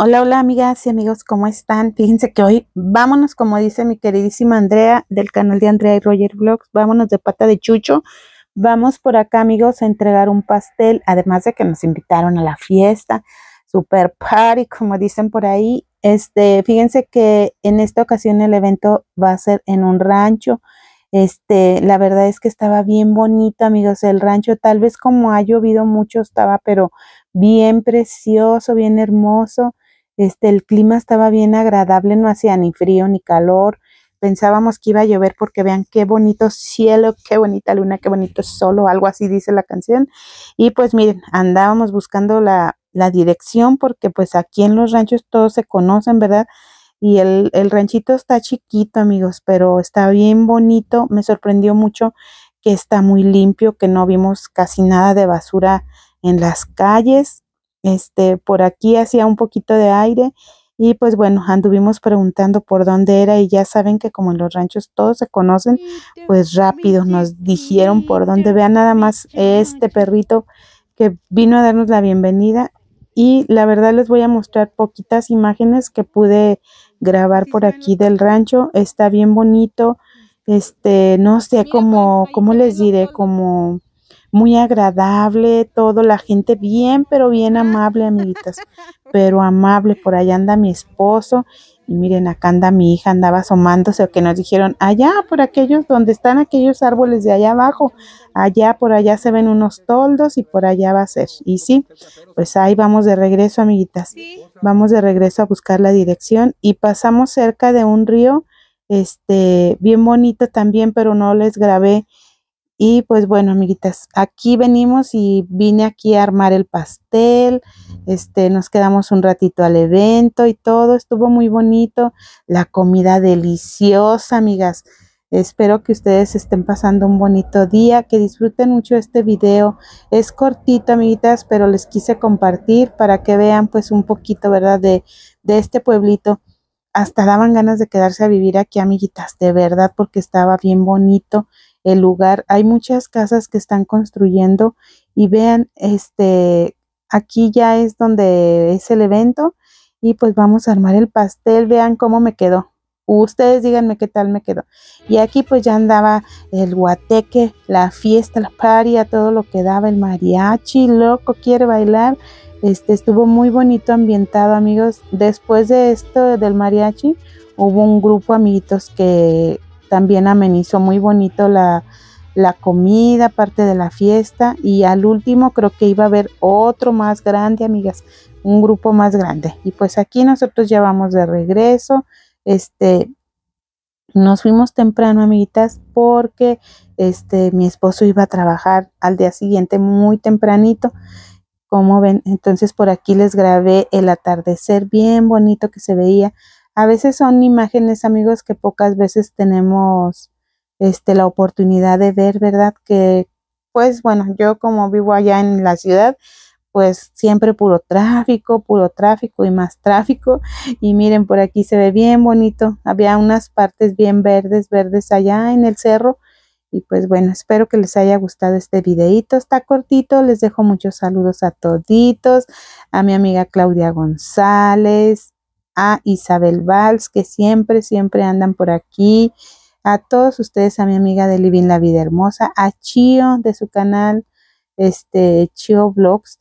Hola, hola amigas y amigos, ¿cómo están? Fíjense que hoy vámonos, como dice mi queridísima Andrea del canal de Andrea y Roger Vlogs, vámonos de pata de chucho. Vamos por acá amigos a entregar un pastel, además de que nos invitaron a la fiesta, super party, como dicen por ahí. Este, fíjense que en esta ocasión el evento va a ser en un rancho. Este, la verdad es que estaba bien bonito, amigos, el rancho. Tal vez como ha llovido mucho estaba, pero bien precioso, bien hermoso este, el clima estaba bien agradable, no hacía ni frío ni calor. Pensábamos que iba a llover porque vean qué bonito cielo, qué bonita luna, qué bonito sol algo así dice la canción. Y pues miren, andábamos buscando la, dirección porque pues aquí en los ranchos todos se conocen, ¿verdad? y el, el, ranchito está chiquito, amigos, pero está bien bonito. Me sorprendió mucho que está muy limpio, que no vimos casi nada de basura en las calles este, por aquí hacía un poquito de aire y pues bueno, anduvimos preguntando por dónde era y ya saben que como en los ranchos todos se conocen, pues rápido nos dijeron por dónde vean nada más este perrito que vino a darnos la bienvenida y la verdad les voy a mostrar poquitas imágenes que pude grabar por aquí del rancho, está bien bonito, este, no sé cómo, cómo les diré, como muy agradable, todo, la gente bien, pero bien amable, amiguitas, pero amable, por allá anda mi esposo y miren, acá anda mi hija, andaba asomándose, o que nos dijeron, allá por aquellos, donde están aquellos árboles de allá abajo, allá por allá se ven unos toldos y por allá va a ser. Y sí, pues ahí vamos de regreso, amiguitas. Vamos de regreso a buscar la dirección y pasamos cerca de un río, este, bien bonito también, pero no les grabé y pues bueno, amiguitas, aquí venimos y vine aquí a armar el pastel. Este, nos quedamos un ratito al evento y todo estuvo muy bonito. La comida deliciosa, amigas. Espero que ustedes estén pasando un bonito día, que disfruten mucho este video. Es cortito, amiguitas, pero les quise compartir para que vean pues un poquito, ¿verdad? De, de este pueblito. Hasta daban ganas de quedarse a vivir aquí, amiguitas, de verdad, porque estaba bien bonito el lugar. Hay muchas casas que están construyendo y vean, este, aquí ya es donde es el evento y pues vamos a armar el pastel, vean cómo me quedó. Ustedes díganme qué tal me quedó. Y aquí pues ya andaba el guateque, la fiesta, la paria, todo lo que daba el mariachi, loco, quiere bailar. Este estuvo muy bonito ambientado, amigos. Después de esto del mariachi, hubo un grupo amiguitos que también amenizó muy bonito la, la comida, parte de la fiesta y al último creo que iba a haber otro más grande, amigas, un grupo más grande. Y pues aquí nosotros ya vamos de regreso, este, nos fuimos temprano, amiguitas, porque este, mi esposo iba a trabajar al día siguiente muy tempranito. Como ven, entonces por aquí les grabé el atardecer bien bonito que se veía a veces son imágenes, amigos, que pocas veces tenemos este, la oportunidad de ver, ¿verdad? Que, pues bueno, yo como vivo allá en la ciudad, pues siempre puro tráfico, puro tráfico y más tráfico. Y miren, por aquí se ve bien bonito. Había unas partes bien verdes, verdes allá en el cerro. Y pues bueno, espero que les haya gustado este videito. Está cortito, les dejo muchos saludos a toditos, a mi amiga Claudia González, a Isabel Valls, que siempre, siempre andan por aquí. A todos ustedes, a mi amiga de Living la Vida Hermosa, a Chio de su canal, este, Chio Vlogs.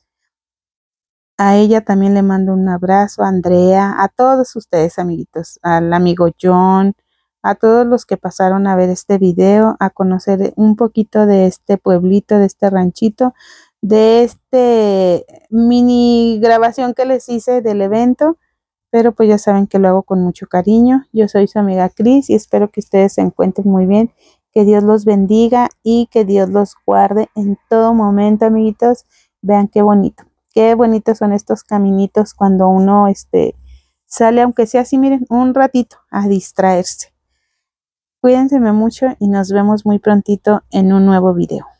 A ella también le mando un abrazo, a Andrea, a todos ustedes, amiguitos, al amigo John, a todos los que pasaron a ver este video, a conocer un poquito de este pueblito, de este ranchito, de este mini grabación que les hice del evento pero pues ya saben que lo hago con mucho cariño. Yo soy su amiga Cris y espero que ustedes se encuentren muy bien, que Dios los bendiga y que Dios los guarde en todo momento, amiguitos. Vean qué bonito, qué bonitos son estos caminitos cuando uno este, sale, aunque sea así, miren, un ratito a distraerse. Cuídense mucho y nos vemos muy prontito en un nuevo video.